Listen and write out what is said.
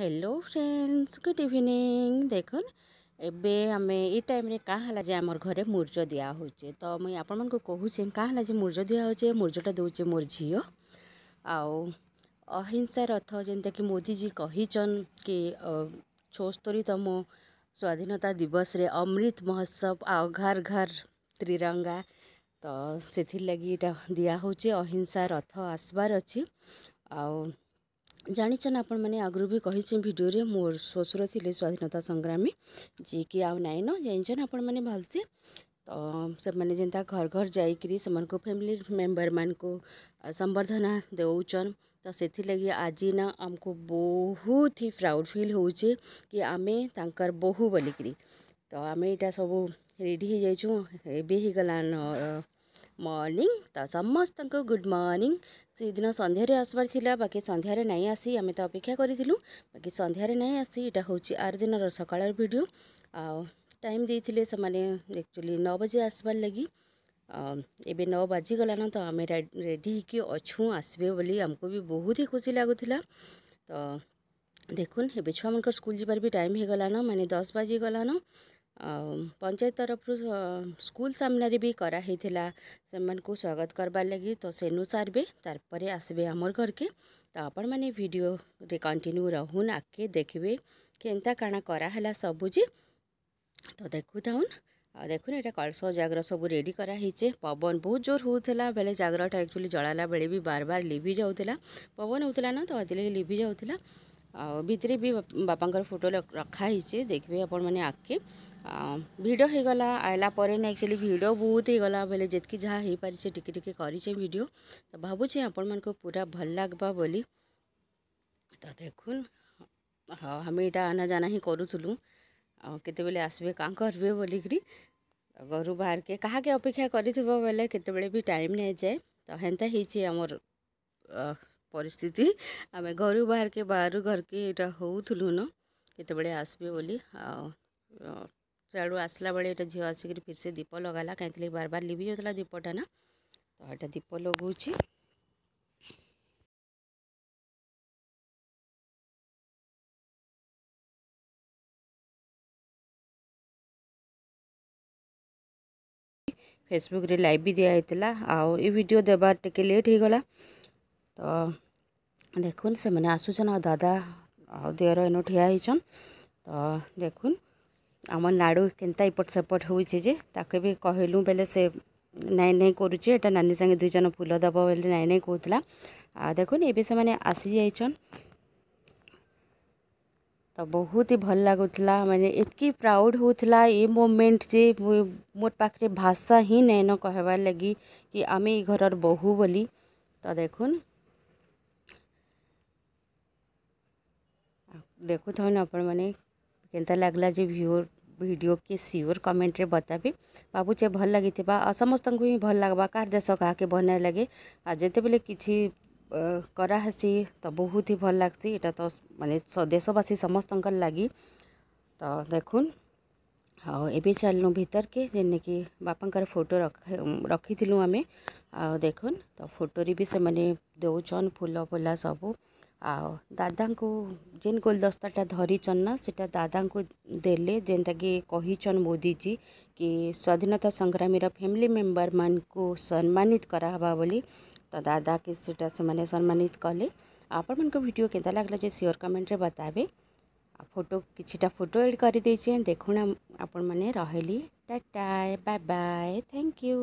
hello friends good evening ଦେଖୁନ୍ ଏବେ ଆମେ ଇ ଟାଇମ୍ରେ କାଁ ହେଲା ଯେ ଆମର ଘରେ ମୂର୍ଜ ଦିଆହେଉଛେ ତ ମୁଇଁ ଆପଣମାନଙ୍କୁ କହୁଛେ କାଁ ହେଲା ଯେ ମୂର୍ଜ ଦିଆହେଉଛେ ମୂର୍ଜଟା ଦେଉଛେ ମୋର ଝିଅ ଆଉ ଅହିଂସା ରଥ ଯେନ୍ତାକି ମୋଦିଜୀ କହିଛନ୍ କି ଛଅସ୍ତରୀତମ ସ୍ୱାଧୀନତା ଦିବସରେ ଅମୃତ ମହୋତ୍ସବ ଆଉ ଘର ଘର ତ୍ରିରଙ୍ଗା ତ ସେଥିର୍ଲାଗି ଇଟା ଦିଆହେଉଛେ ଅହିଂସା ରଥ ଆସବାର୍ ଅଛି ଆଉ ଜାଣିଛ ନା ଆପଣମାନେ ଆଗରୁ ବି କହିଛି ଭିଡ଼ିଓରେ ମୋ ଶ୍ୱଶୁର ଥିଲେ ସ୍ୱାଧୀନତା ସଂଗ୍ରାମୀ ଯିଏକି ଆଉ ନାଇଁନ ଜାଣିଛ ନା ଆପଣମାନେ ଭଲସେ ତ ସେମାନେ ଯେନ୍ତା ଘର ଘର ଯାଇକିରି ସେମାନଙ୍କୁ ଫ୍ୟାମିଲି ମେମ୍ବରମାନଙ୍କୁ ସମ୍ବର୍ଦ୍ଧନା ଦେଉଛନ୍ ତ ସେଥିଲାଗି ଆଜି ନା ଆମକୁ ବହୁତ ହି ପ୍ରାଉଡ଼ ଫିଲ୍ ହେଉଛେ କି ଆମେ ତାଙ୍କର ବୋହୁ ବୋଲିକିରି ତ ଆମେ ଏଇଟା ସବୁ ରେଡ଼ି ହେଇଯାଇଛୁ ଏବେ ହେଇଗଲାନ মর্নিং ତ ସମସ୍ତଙ୍କୁ ଗୁଡ଼୍ ମର୍ଣ୍ଣିଂ ସେଦିନ ସନ୍ଧ୍ୟାରେ ଆସିବାର ଥିଲା ବାକି ସନ୍ଧ୍ୟାରେ ନାହିଁ ଆସି ଆମେ ତ ଅପେକ୍ଷା କରିଥିଲୁ ବାକି ସନ୍ଧ୍ୟାରେ ନାହିଁ ଆସି ଏଇଟା ହେଉଛି ଆର ଦିନର ସକାଳର ଭିଡ଼ିଓ ଆଉ ଟାଇମ୍ ଦେଇଥିଲେ ସେମାନେ ଆକ୍ଚୁଆଲି ନଅ ବଜେ ଆସିବାର ଲାଗି ଏବେ ନଅ ବାଜିଗଲାନ ତ ଆମେ ରେଡ଼ି ହେଇକି ଅଛୁ ଆସିବେ ବୋଲି ଆମକୁ ବି ବହୁତ ହି ଖୁସି ଲାଗୁଥିଲା ତ ଦେଖୁନ୍ ଏବେ ଛୁଆମାନଙ୍କର ସ୍କୁଲ ଯିବାର ବି ଟାଇମ୍ ହେଇଗଲାନ ମାନେ ଦଶ ବାଜିଗଲାନ पञ्चायत तरफ्रु स्कुल सामन को स्वागत गर्नु सारे तारपर आसबे आमर घरक त आपण मे भिडियो कन्टिन्यु रहुन आके देखि के काुजि त देखुन आएको कलसो जागर सबै रेडी हिचे पवन बहुत जोर हौला बेला जागर टा एक्चुअली जाला बेला बार बार लिभि जाउँ पवन ना त अदिले लिबी जाउ ଆଉ ଭିତରେ ବି ବାପାଙ୍କର ଫଟୋ ରଖା ହେଇଛି ଦେଖିବେ ଆପଣମାନେ ଆଗ୍କେ ଭିଡ଼ିଓ ହେଇଗଲା ଆଇଲା ପରେ ନା ଆକ୍ଚୁଆଲି ଭିଡ଼ିଓ ବହୁତ ହେଇଗଲା ବେଲେ ଯେତ୍କି ଯାହା ହେଇପାରିଛେ ଟିକେ ଟିକେ କରିଛେ ଭିଡ଼ିଓ ତ ଭାବୁଛେ ଆପଣମାନଙ୍କୁ ପୁରା ଭଲ ଲାଗ୍ବା ବୋଲି ତ ଦେଖୁନ୍ ହଁ ଆମେ ଏଇଟା ଆନାଜାନା ହିଁ କରୁଥିଲୁ ଆଉ କେତେବେଳେ ଆସିବେ କାଁ କରିବେ ବୋଲିକିରି ଘରୁ ବାହାରକେ କାହାକେ ଅପେକ୍ଷା କରିଥିବ ବେଲେ କେତେବେଳେ ବି ଟାଇମ୍ ନାଇଁ ଯାଏ ତ ହେନ୍ତା ହେଇଛି ଆମର ପରିସ୍ଥିତି ଆମେ ଘରୁ ବାହାରକେ ବାହାରୁ ଘରକେ ଏଇଟା ହେଉଥିଲୁନ କେତେବେଳେ ଆସିବେ ବୋଲି ଆଉ ସିଆଡ଼ୁ ଆସିଲା ବେଳେ ଏଇଟା ଝିଅ ଆସିକିରି ଫିର୍ସେ ଦୀପ ଲଗାଲା କାହିଁକି ବାର ବାର ଲିଭି ଯାଉଥିଲା ଦୀପଟା ନା ତ ଏଇଟା ଦୀପ ଲଗାଉଛି ଫେସବୁକ୍ରେ ଲାଇଭ୍ ବି ଦିଆହେଇଥିଲା ଆଉ ଏ ଭିଡ଼ିଓ ଦେବା ଟିକେ ଲେଟ୍ ହେଇଗଲା ତ ଦେଖୁନ୍ ସେମାନେ ଆସୁଛନ୍ ଆଉ ଦାଦା ଆଉ ଦିଅର ଏନୁ ଠିଆ ହେଇଛନ୍ ତ ଦେଖୁନ୍ ଆମର୍ ନାଡ଼ୁ କେନ୍ତା ଏପଟ୍ ସେପଟ୍ ହଉଛେ ଯେ ତାକେ ବି କହିଲୁ ବେଲେ ସେ ନାଇଁ ନାଇଁ କରୁଛେ ଏଟା ନାନୀ ସାଙ୍ଗେ ଦୁଇ ଜଣ ଫୁଲ ଦେବ ବୋଲି ନାଇଁ ନାଇଁ କହୁଥିଲା ଆଉ ଦେଖୁନ୍ ଏବେ ସେମାନେ ଆସିଯାଇଛନ୍ ତ ବହୁତ ହି ଭଲ ଲାଗୁଥିଲା ମାନେ ଏତ୍କି ପ୍ରାଉଡ଼ ହଉଥିଲା ଏ ମୋମେଣ୍ଟ ଯେ ମୋର ପାଖରେ ଭାଷା ହିଁ ନାଇଁନ କହିବାର ଲାଗି କି ଆମେ ଏ ଘରର ବୋହୁ ବୋଲି ତ ଦେଖୁନ୍ ଦେଖୁଥାଉନ୍ ଆପଣମାନେ କେନ୍ତା ଲାଗ୍ଲା ଯେ ଭିଓ ଭିଡ଼ିଓକେ ସିଓର୍ କମେଣ୍ଟରେ ବତାବେ ଭାବୁଛେ ଭଲ୍ ଲାଗିଥିବା ଆଉ ସମସ୍ତଙ୍କୁ ହିଁ ଭଲ୍ ଲାଗ୍ବା କାହାର ଦେଶ କାହାକେ ଭଲ୍ ନାଇଁ ଲାଗେ ଆଉ ଯେତେବେଲେ କିଛି କରାହେସି ତ ବହୁତ ହି ଭଲ୍ ଲାଗ୍ସି ଏଇଟା ତ ମାନେ ଦେଶବାସୀ ସମସ୍ତଙ୍କର ଲାଗି ତ ଦେଖୁନ୍ ଆଉ ଏବେ ଚାଲିଲୁ ଭିତରକେ ଯେନ୍କି ବାପାଙ୍କର ଫଟୋ ରଖିଥିଲୁ ଆମେ ଆଉ ଦେଖୁନ୍ ତ ଫଟୋରେ ବି ସେମାନେ दौन फुल फुला सब आ दादा को जेन गोलदस्ताटा धरीचन ना से दादा को देले जेनता कि कहीचन मोदी जी कि स्वाधीनता संग्रामी फैमिली मेम्बर मान को सम्मानित कराबा बोली तो दादा के सीटा से मैंने सम्मानित कले आपण मन को भिडियो के लगला जे सियोर कमेंट रे बतावे फोटो किटा फोटो एड कर देखुना आपण मैंने रही tata bye bye thank you